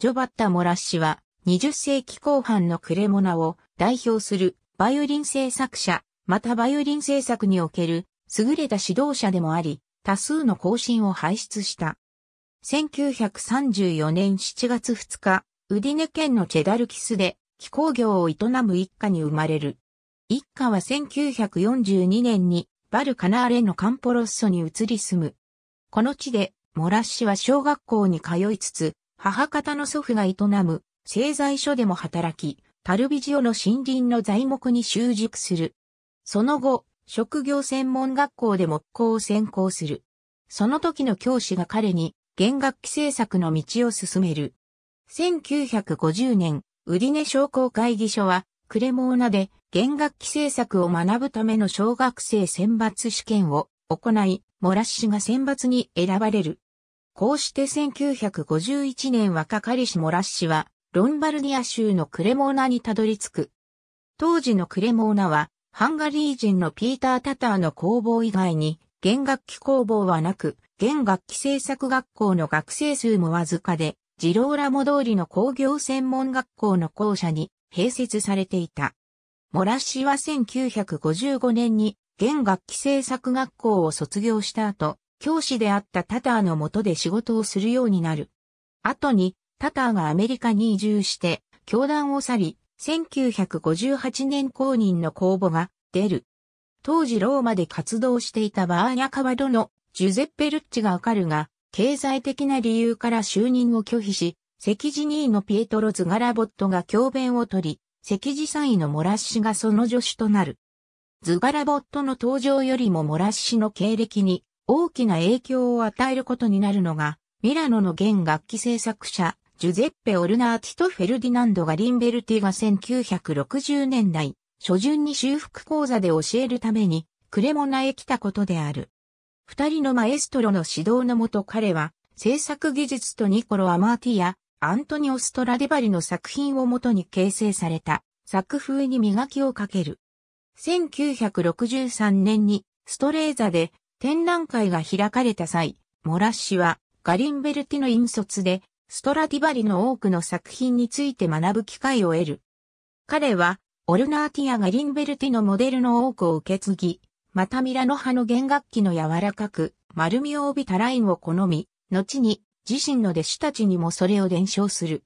ジョバッタ・モラッシは20世紀後半のクレモナを代表するバイオリン製作者、またバイオリン製作における優れた指導者でもあり、多数の更新を輩出した。1934年7月2日、ウディネ県のチェダルキスで気工業を営む一家に生まれる。一家は1942年にバルカナーレのカンポロッソに移り住む。この地でモラッシは小学校に通いつつ、母方の祖父が営む製材所でも働き、タルビジオの森林の材木に習熟する。その後、職業専門学校で木工を専攻する。その時の教師が彼に弦楽器製作の道を進める。1950年、ウディネ商工会議所は、クレモーナで弦楽器製作を学ぶための小学生選抜試験を行い、モラッシが選抜に選ばれる。こうして1951年若かりしモラッシは、ロンバルディア州のクレモーナにたどり着く。当時のクレモーナは、ハンガリー人のピーター・タターの工房以外に、弦楽器工房はなく、弦楽器製作学校の学生数もわずかで、ジローラモ通りの工業専門学校の校舎に併設されていた。モラッシは1955年に弦楽器製作学校を卒業した後、教師であったタターの下で仕事をするようになる。後に、タターがアメリカに移住して、教団を去り、1958年公認の公募が出る。当時ローマで活動していたバーニャカワドのジュゼッペ・ルッチが受かるが、経済的な理由から就任を拒否し、赤字2位のピエトロ・ズガラボットが教鞭を取り、赤字3位のモラッシがその助手となる。ズガラボットの登場よりもモラッシの経歴に大きな影響を与えることになるのが、ミラノの現楽器制作者、ジュゼッペ・オルナーティとフェルディナンド・ガリンベルティが1960年代、初旬に修復講座で教えるために、クレモナへ来たことである。二人のマエストロの指導のもと彼は、制作技術とニコロ・アマーティや、アントニオ・ストラデバリの作品をもとに形成された、作風に磨きをかける。1963年に、ストレーザで、展覧会が開かれた際、モラッシはガリンベルティの引率でストラディバリの多くの作品について学ぶ機会を得る。彼はオルナーティア・ガリンベルティのモデルの多くを受け継ぎ、またミラノ派の弦楽器の柔らかく丸みを帯びたラインを好み、後に自身の弟子たちにもそれを伝承する。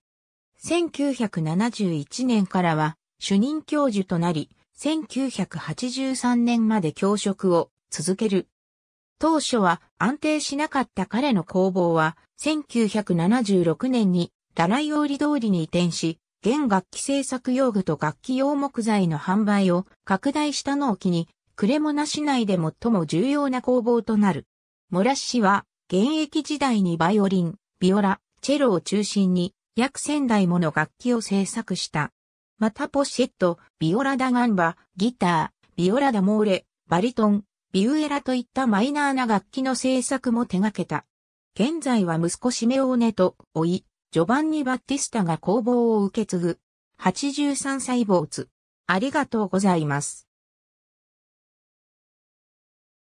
1971年からは主任教授となり、1983年まで教職を続ける。当初は安定しなかった彼の工房は、1976年にラライオーリ通りに移転し、現楽器製作用具と楽器用木材の販売を拡大したのを機に、クレモナ市内で最も重要な工房となる。モラッシは、現役時代にバイオリン、ビオラ、チェロを中心に約1000台もの楽器を制作した。またポシェット、ビオラダガンバ、ギター、ビオラダモーレ、バリトン、ビウエラといったマイナーな楽器の制作も手掛けた。現在は息子シメオーネと、追い、ジョバンニ・バッティスタが工房を受け継ぐ。83歳坊主。ありがとうございます。